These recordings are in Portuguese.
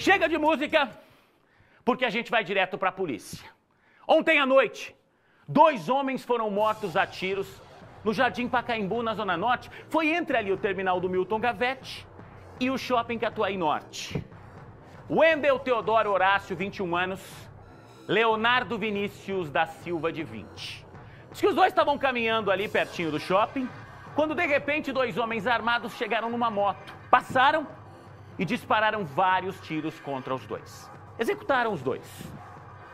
Chega de música, porque a gente vai direto para a polícia. Ontem à noite, dois homens foram mortos a tiros no Jardim Pacaembu, na Zona Norte. Foi entre ali o terminal do Milton Gavete e o Shopping Catuai Norte. Wendel Teodoro Horácio, 21 anos. Leonardo Vinícius da Silva, de 20. Diz que os dois estavam caminhando ali pertinho do shopping, quando de repente dois homens armados chegaram numa moto. Passaram e dispararam vários tiros contra os dois. Executaram os dois.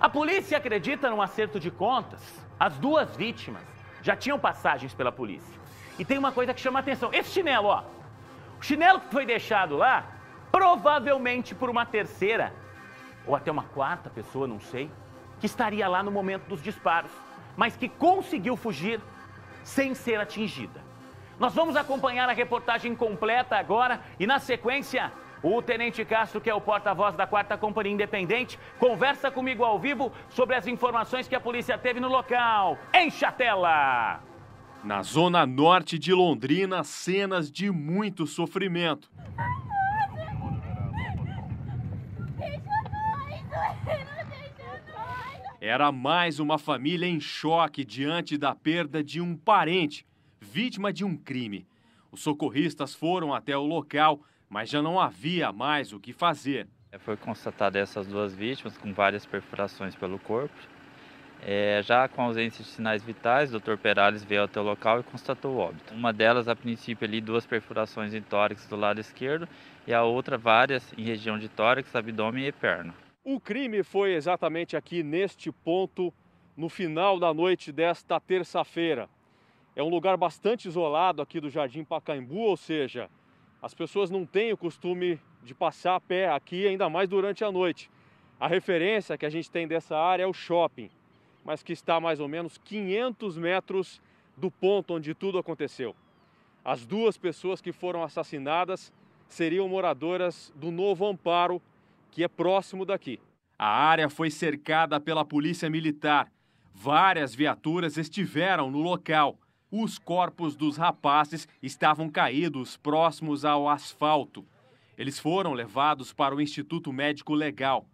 A polícia acredita num acerto de contas. As duas vítimas já tinham passagens pela polícia. E tem uma coisa que chama atenção: esse chinelo, ó. O chinelo que foi deixado lá, provavelmente por uma terceira ou até uma quarta pessoa, não sei, que estaria lá no momento dos disparos, mas que conseguiu fugir sem ser atingida. Nós vamos acompanhar a reportagem completa agora e, na sequência, o Tenente Castro, que é o porta-voz da Quarta Companhia Independente, conversa comigo ao vivo sobre as informações que a polícia teve no local. Enche a tela! Na zona norte de Londrina, cenas de muito sofrimento. Era mais uma família em choque diante da perda de um parente, vítima de um crime. Os socorristas foram até o local mas já não havia mais o que fazer. É, foi constatada essas duas vítimas com várias perfurações pelo corpo. É, já com ausência de sinais vitais, o Dr. Perales veio até o local e constatou o óbito. Uma delas, a princípio, ali duas perfurações em tórax do lado esquerdo e a outra várias em região de tórax, abdômen e perna. O crime foi exatamente aqui neste ponto, no final da noite desta terça-feira. É um lugar bastante isolado aqui do Jardim Pacaembu, ou seja, as pessoas não têm o costume de passar a pé aqui, ainda mais durante a noite. A referência que a gente tem dessa área é o shopping, mas que está a mais ou menos 500 metros do ponto onde tudo aconteceu. As duas pessoas que foram assassinadas seriam moradoras do Novo Amparo, que é próximo daqui. A área foi cercada pela polícia militar. Várias viaturas estiveram no local. Os corpos dos rapazes estavam caídos próximos ao asfalto. Eles foram levados para o Instituto Médico Legal.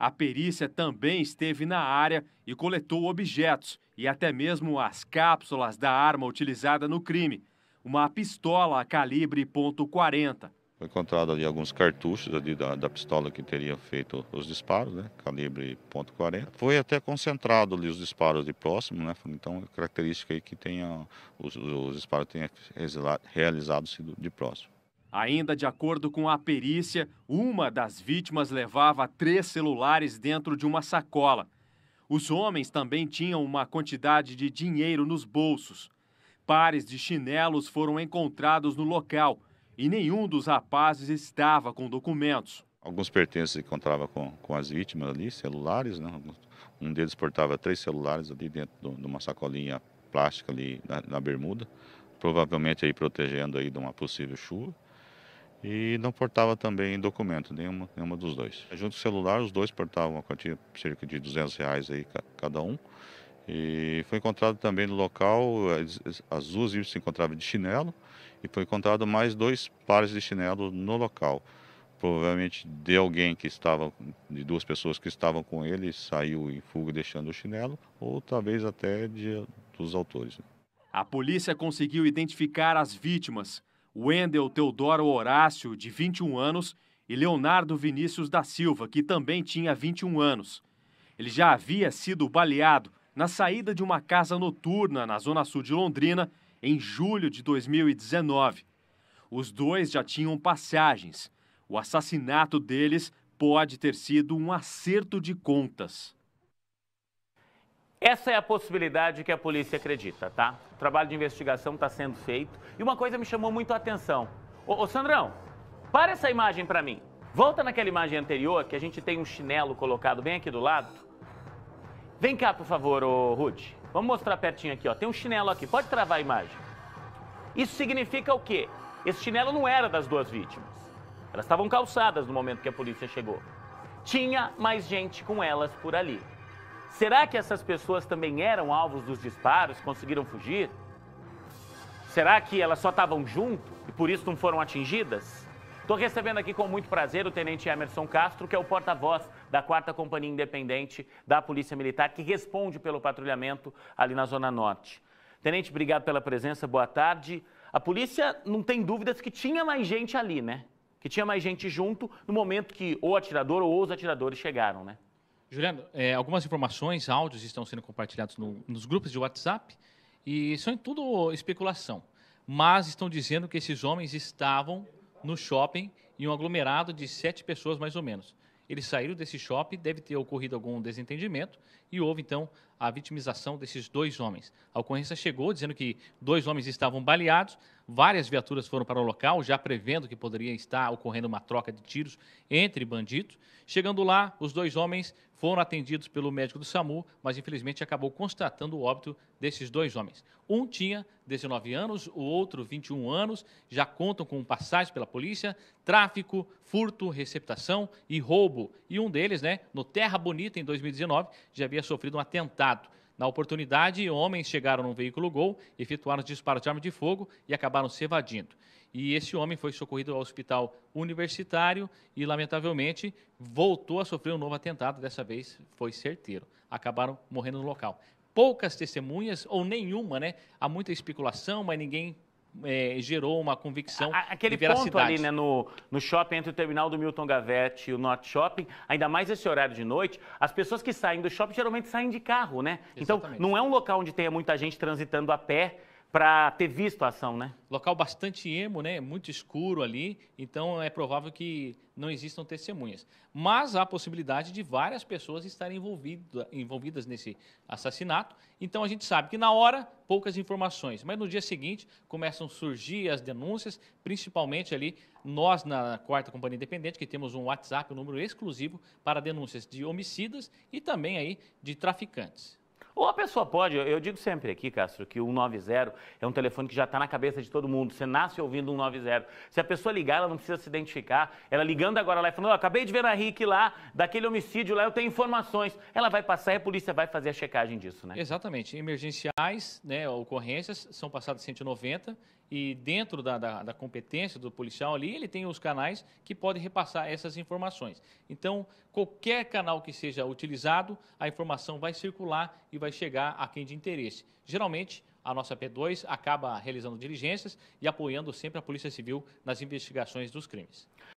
A perícia também esteve na área e coletou objetos e até mesmo as cápsulas da arma utilizada no crime, uma pistola calibre .40. Foi encontrado ali alguns cartuchos ali da, da pistola que teria feito os disparos, né? Calibre .40. Foi até concentrado ali os disparos de próximo, né? Então, característica aí que tenha os, os disparos tenham realizado sido de próximo. Ainda de acordo com a perícia, uma das vítimas levava três celulares dentro de uma sacola. Os homens também tinham uma quantidade de dinheiro nos bolsos. Pares de chinelos foram encontrados no local e nenhum dos rapazes estava com documentos. Alguns pertences encontrava com, com as vítimas ali, celulares, né? Um deles portava três celulares ali dentro de uma sacolinha plástica ali na, na bermuda, provavelmente aí protegendo aí de uma possível chuva e não portava também documento, nenhuma, nenhuma dos dois. Junto com o celular, os dois portavam uma quantia cerca de 200 reais aí cada um e foi encontrado também no local, as duas se encontravam de chinelo e foi encontrado mais dois pares de chinelo no local. Provavelmente de alguém que estava, de duas pessoas que estavam com ele, saiu em fuga deixando o chinelo, ou talvez até de, dos autores. Né? A polícia conseguiu identificar as vítimas: Wendel Teodoro Horácio, de 21 anos, e Leonardo Vinícius da Silva, que também tinha 21 anos. Ele já havia sido baleado na saída de uma casa noturna na zona sul de Londrina em julho de 2019. Os dois já tinham passagens. O assassinato deles pode ter sido um acerto de contas. Essa é a possibilidade que a polícia acredita, tá? O trabalho de investigação está sendo feito. E uma coisa me chamou muito a atenção. Ô, ô Sandrão, para essa imagem para mim. Volta naquela imagem anterior que a gente tem um chinelo colocado bem aqui do lado. Vem cá, por favor, ô Rude. Vamos mostrar pertinho aqui, ó. Tem um chinelo aqui. Pode travar a imagem. Isso significa o quê? Esse chinelo não era das duas vítimas. Elas estavam calçadas no momento que a polícia chegou. Tinha mais gente com elas por ali. Será que essas pessoas também eram alvos dos disparos, conseguiram fugir? Será que elas só estavam junto e por isso não foram atingidas? Estou recebendo aqui com muito prazer o Tenente Emerson Castro, que é o porta-voz da 4 Companhia Independente da Polícia Militar, que responde pelo patrulhamento ali na Zona Norte. Tenente, obrigado pela presença, boa tarde. A polícia não tem dúvidas que tinha mais gente ali, né? Que tinha mais gente junto no momento que o atirador ou os atiradores chegaram, né? Juliano, é, algumas informações, áudios estão sendo compartilhados no, nos grupos de WhatsApp e são tudo especulação. Mas estão dizendo que esses homens estavam no shopping em um aglomerado de sete pessoas mais ou menos. Eles saíram desse shopping, deve ter ocorrido algum desentendimento e houve então a vitimização desses dois homens. A ocorrência chegou dizendo que dois homens estavam baleados, Várias viaturas foram para o local, já prevendo que poderia estar ocorrendo uma troca de tiros entre bandidos. Chegando lá, os dois homens foram atendidos pelo médico do SAMU, mas infelizmente acabou constatando o óbito desses dois homens. Um tinha 19 anos, o outro 21 anos, já contam com passagem pela polícia, tráfico, furto, receptação e roubo. E um deles, né, no Terra Bonita em 2019, já havia sofrido um atentado. Na oportunidade, homens chegaram num veículo Gol, efetuaram disparo de arma de fogo e acabaram se evadindo. E esse homem foi socorrido ao hospital universitário e, lamentavelmente, voltou a sofrer um novo atentado. Dessa vez foi certeiro. Acabaram morrendo no local poucas testemunhas ou nenhuma, né? Há muita especulação, mas ninguém é, gerou uma convicção a, Aquele ponto ali, né, no, no shopping, entre o terminal do Milton Gavete e o Norte Shopping, ainda mais esse horário de noite, as pessoas que saem do shopping geralmente saem de carro, né? Então, Exatamente. Então, não é um local onde tenha muita gente transitando a pé, para ter visto a ação, né? Local bastante ermo, né? Muito escuro ali, então é provável que não existam testemunhas. Mas há a possibilidade de várias pessoas estarem envolvida, envolvidas nesse assassinato. Então a gente sabe que na hora poucas informações, mas no dia seguinte começam a surgir as denúncias, principalmente ali nós na quarta companhia independente que temos um WhatsApp, um número exclusivo para denúncias de homicidas e também aí de traficantes. Ou a pessoa pode, eu digo sempre aqui, Castro, que o 190 é um telefone que já está na cabeça de todo mundo. Você nasce ouvindo o 190. Se a pessoa ligar, ela não precisa se identificar. Ela ligando agora lá e falando, oh, acabei de ver na RIC lá, daquele homicídio lá, eu tenho informações. Ela vai passar e a polícia vai fazer a checagem disso, né? Exatamente. Emergenciais, né, ocorrências, são passadas 190 e dentro da, da, da, competência do policial ali, ele tem os canais que pode repassar essas informações. Então, qualquer canal que seja utilizado, a informação vai circular e vai chegar a quem de interesse. Geralmente, a nossa P2 acaba realizando diligências e apoiando sempre a Polícia Civil nas investigações dos crimes.